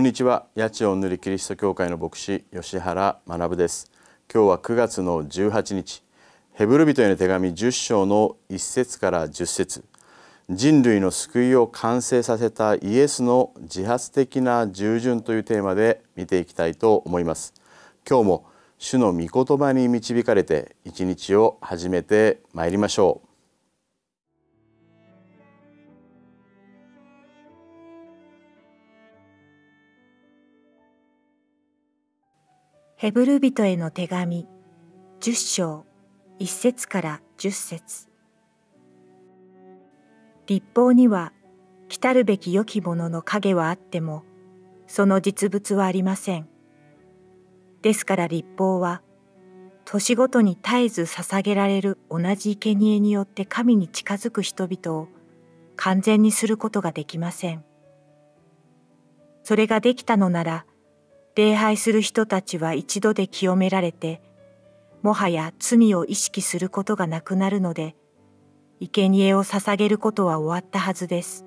こんにちは八千代塗りキリスト教会の牧師吉原学です今日は9月の18日ヘブル人への手紙10章の1節から10節人類の救いを完成させたイエスの自発的な従順というテーマで見ていきたいと思います今日も主の御言葉に導かれて一日を始めてまいりましょうヘブル人への手紙10章1節から10節立法には来たるべき良きものの影はあってもその実物はありませんですから立法は年ごとに絶えず捧げられる同じ生贄によって神に近づく人々を完全にすることができませんそれができたのなら礼拝する人たちは一度で清められて、もはや罪を意識することがなくなるので、生贄を捧げることは終わったはずです。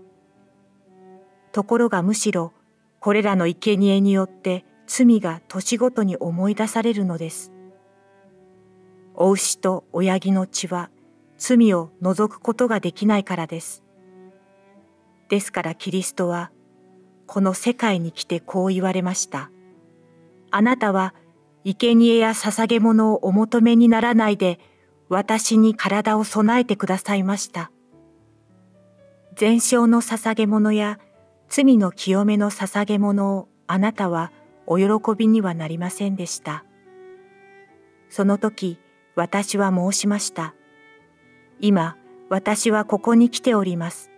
ところがむしろ、これらの生贄によって罪が年ごとに思い出されるのです。お牛と親木の血は罪を除くことができないからです。ですからキリストは、この世界に来てこう言われました。あなたは生贄や捧げ物をお求めにならないで私に体を備えてくださいました。全焼の捧げ物や罪の清めの捧げ物をあなたはお喜びにはなりませんでした。その時私は申しました。今私はここに来ております。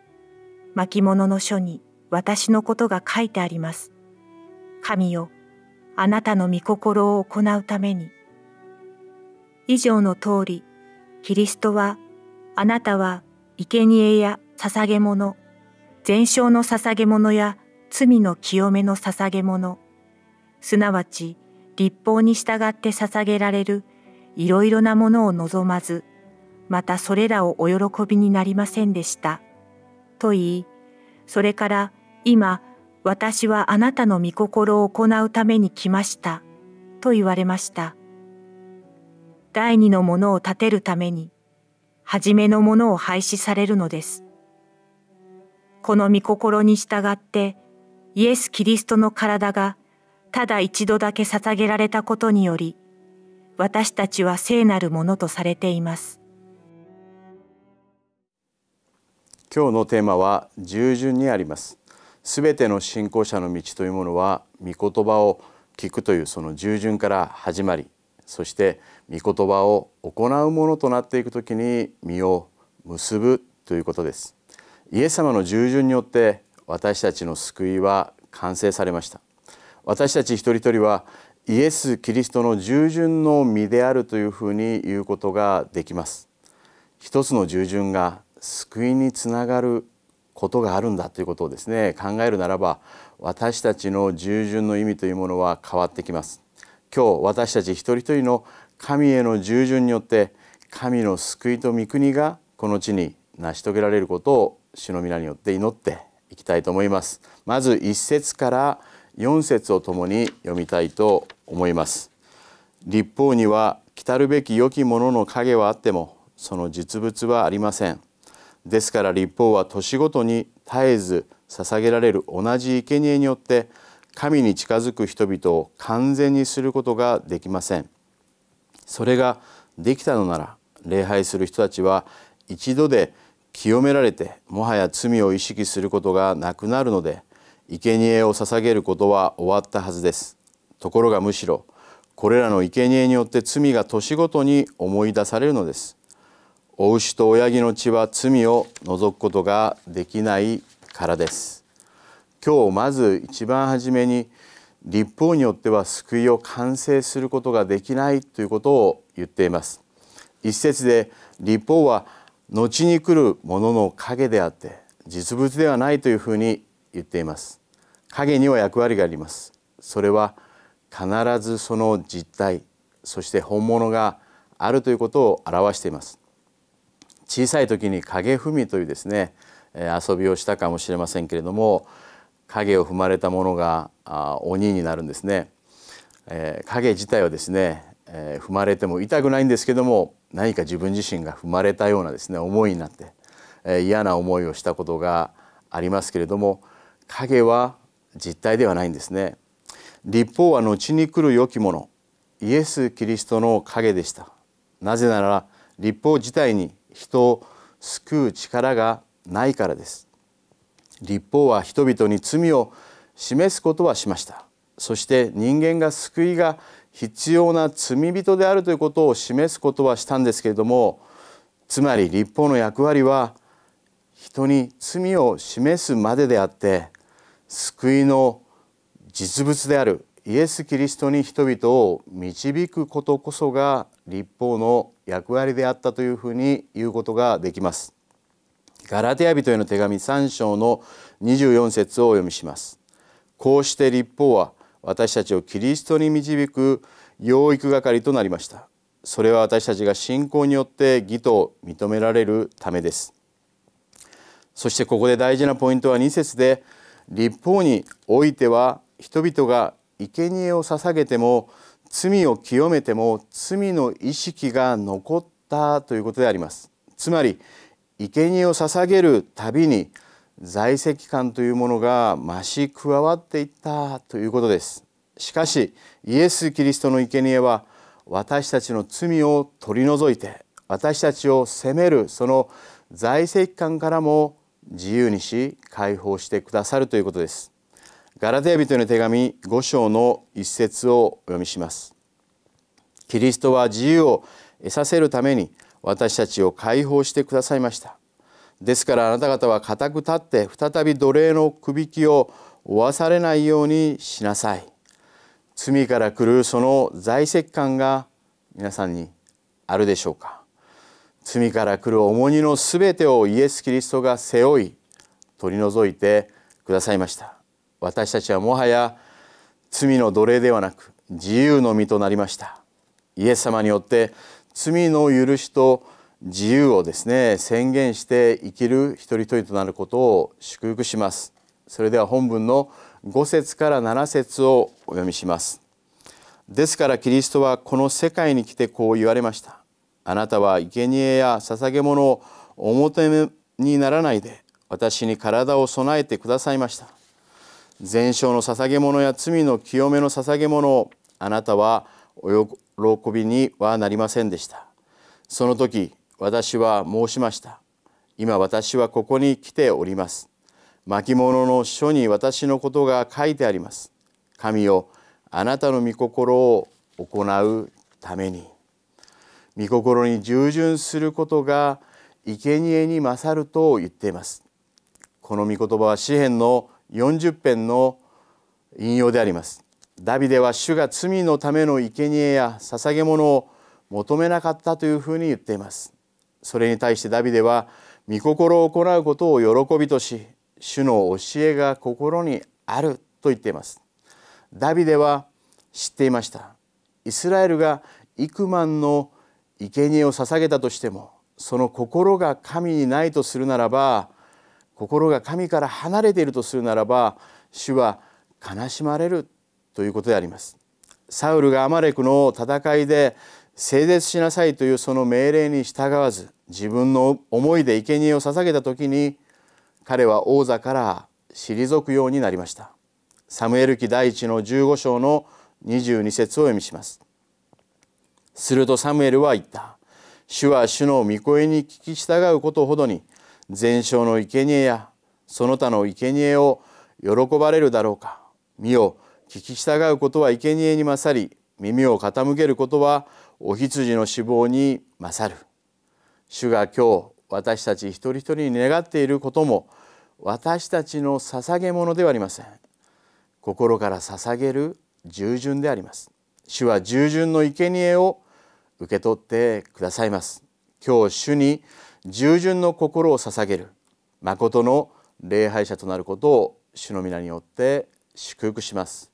巻物の書に私のことが書いてあります。神よ、あなたの御心を行うために。以上の通り、キリストは、あなたは生贄や捧げ物、全焼の捧げ物や罪の清めの捧げ物、すなわち立法に従って捧げられるいろいろなものを望まず、またそれらをお喜びになりませんでした。と言い、それから今私はあなたの御心を行うために来ました、と言われました。第二のものを建てるために、初めのものを廃止されるのです。この御心に従って、イエス・キリストの体が、ただ一度だけ捧げられたことにより、私たちは聖なるものとされています。今日のテーマは従順にあります。すべての信仰者の道というものは御言葉を聞くというその従順から始まりそして御言葉を行うものとなっていくときに身を結ぶということですイエス様の従順によって私たちの救いは完成されました私たち一人一人はイエス・キリストの従順の身であるというふうに言うことができます一つの従順が救いにつながることがあるんだということをですね考えるならば私たちの従順の意味というものは変わってきます今日私たち一人一人の神への従順によって神の救いと御国がこの地に成し遂げられることを主の皆によって祈っていきたいと思いますまず1節から4節をともに読みたいと思います立法には来るべき良きものの影はあってもその実物はありませんですから立法は年ごとに絶えず捧げられる同じ生贄によって神に近づく人々を完全にすることができませんそれができたのなら礼拝する人たちは一度で清められてもはや罪を意識することがなくなるので生贄を捧げることは終わったはずですところがむしろこれらの生贄によって罪が年ごとに思い出されるのですお牛と親木の血は罪を除くことができないからです今日まず一番初めに立法によっては救いを完成することができないということを言っています一説で立法は後に来るものの影であって実物ではないというふうに言っています影には役割がありますそれは必ずその実態そして本物があるということを表しています小さい時に影踏みというですね遊びをしたかもしれませんけれども影を踏まれたものが鬼になるんですね、え影自体はですね、え踏まれても痛くないんですけども何か自分自身が踏まれたようなですね思いになって、え嫌な思いをしたことがありますけれども影は実体ではないんですね立法は後に来る良きものイエス・キリストの影でしたなぜなら立法自体に人を救う力がないからです立法は人々に罪を示すことはしましたそして人間が救いが必要な罪人であるということを示すことはしたんですけれどもつまり立法の役割は人に罪を示すまでであって救いの実物であるイエス・キリストに人々を導くことこそが立法の役割であったというふうに言うことができます。ガラテヤ人への手紙3章の24節をお読みします。こうして立法は私たちをキリストに導く養育係となりました。それは私たちが信仰によって義と認められるためです。そしてここで大事なポイントは2節で立法においては人々が生贄を捧げても罪を清めても罪の意識が残ったということでありますつまり生贄を捧げるたびに在籍感というものが増し加わっていったということですしかしイエス・キリストの生贄は私たちの罪を取り除いて私たちを責めるその在籍感からも自由にし解放してくださるということですガラテヤ人の手紙5章の一節をお読みしますキリストは自由を得させるために私たちを解放してくださいましたですからあなた方は固く立って再び奴隷のくびきを負わされないようにしなさい罪から来るその在籍感が皆さんにあるでしょうか罪から来る重荷のすべてをイエス・キリストが背負い取り除いてくださいました私たちはもはや罪の奴隷ではなく自由の身となりましたイエス様によって罪の許しと自由をですね宣言して生きる一人一人となることを祝福しますそれでは本文の5節から7節をお読みしますですからキリストはこの世界に来てこう言われましたあなたは生贄や捧げ物を表にならないで私に体を備えてくださいました全焼の捧げ物や罪の清めの捧げ物をあなたはお喜びにはなりませんでしたその時私は申しました今私はここに来ております巻物の書に私のことが書いてあります神よあなたの御心を行うために御心に従順することが生贄に勝ると言っていますこの御言葉は詩篇の40編の引用でありますダビデは主が罪のための生贄や捧げ物を求めなかったというふうに言っていますそれに対してダビデは御心を行うことを喜びとし主の教えが心にあると言っていますダビデは知っていましたイスラエルが幾万の生贄を捧げたとしてもその心が神にないとするならば心が神から離れているとするならば主は悲しまれるということでありますサウルがアマレクの戦いで整列しなさいというその命令に従わず自分の思いで生贄を捧げた時に彼は王座から退くようになりましたサムエル記第一の15章の22節を読みしますするとサムエルは言った主は主の御声に聞き従うことほどに全焼の生贄やその他の生贄を喜ばれるだろうか身を聞き従うことは生贄に勝り耳を傾けることはお羊の死亡に勝る主が今日私たち一人一人に願っていることも私たちの捧げ物ではありません心から捧げる従順であります主は従順の生贄を受け取ってくださいます今日主に従順の心を捧げる誠の礼拝者となることを主の皆によって祝福します。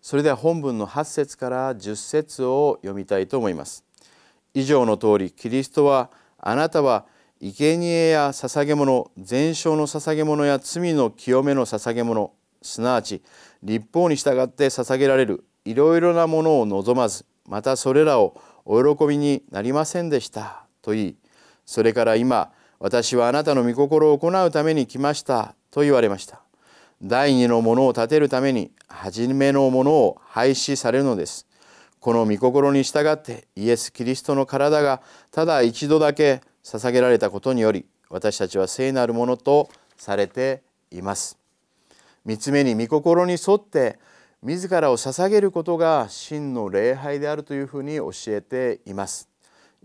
それでは本文の8節から10節を読みたいと思います。以上の通りキリストはあなたは生贄や捧げ物全焼の捧げ物や罪の清めの捧げ物すなわち立法に従って捧げられるいろいろなものを望まずまたそれらをお喜びになりませんでした」と言いそれから今私はあなたの御心を行うために来ましたと言われました第二のものを建てるために初めのものを廃止されるのですこの御心に従ってイエス・キリストの体がただ一度だけ捧げられたことにより私たちは聖なるものとされています。3つ目に御心に沿って自らを捧げることが真の礼拝であるというふうに教えています。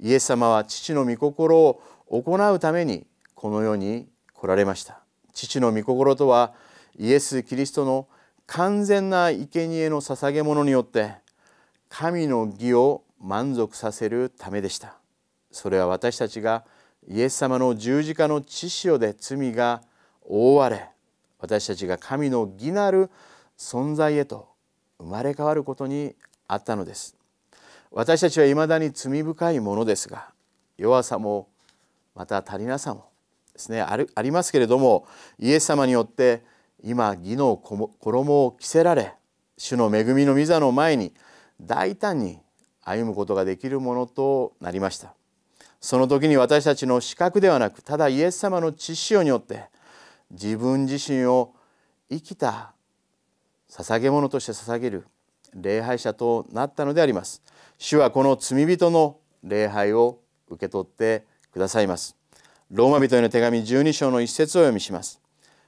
イエス様は父の御心を行うためにこの世に来られました。父の御心とはイエス・キリストの完全な生贄の捧げ物によって神の義を満足させるためでしたそれは私たちがイエス様の十字架の血潮で罪が覆われ私たちが神の義なる存在へと生まれ変わることにあったのです私たちはいまだに罪深いものですが弱さもまた足りなさもですねありますけれどもイエス様によって今義の衣を着せられ主の恵みの御座の前に大胆に歩むことができるものとなりましたその時に私たちの資格ではなくただイエス様の血潮によって自分自身を生きた捧げ物として捧げる礼拝者となったのであります主はこの罪人の礼拝を受け取ってくださいますローマ人への手紙12章の一節を読みします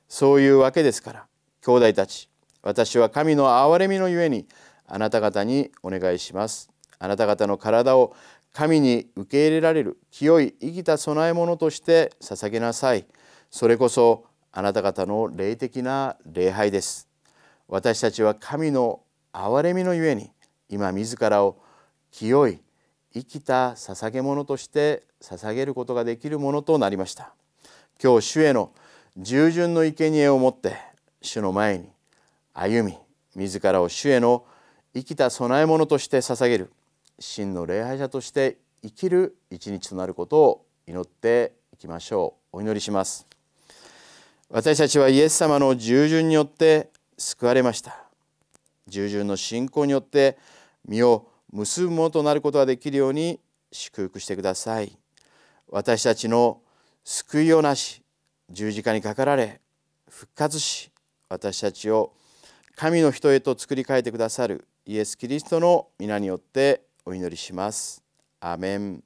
そういうわけですから兄弟たち私は神の憐れみのゆえにあなた方にお願いします。あなた方の体を神に受け入れられる清い生きた供え物として捧げなさい。それこそあなた方の霊的な礼拝です。私たちは神の憐れみのゆえに今自らを清い生きた捧げ物として捧げることができるものとなりました。今日主への従順の生贄をもって主の前に歩み自らを主への生きた供え物として捧げる真の礼拝者として生きる一日となることを祈っていきましょうお祈りします私たちはイエス様の従順によって救われました従順の信仰によって身を結ぶものとなることができるように祝福してください私たちの救いをなし十字架にかかられ復活し私たちを神の人へと作り変えてくださるイエス・キリストの皆によってお祈りします。アメン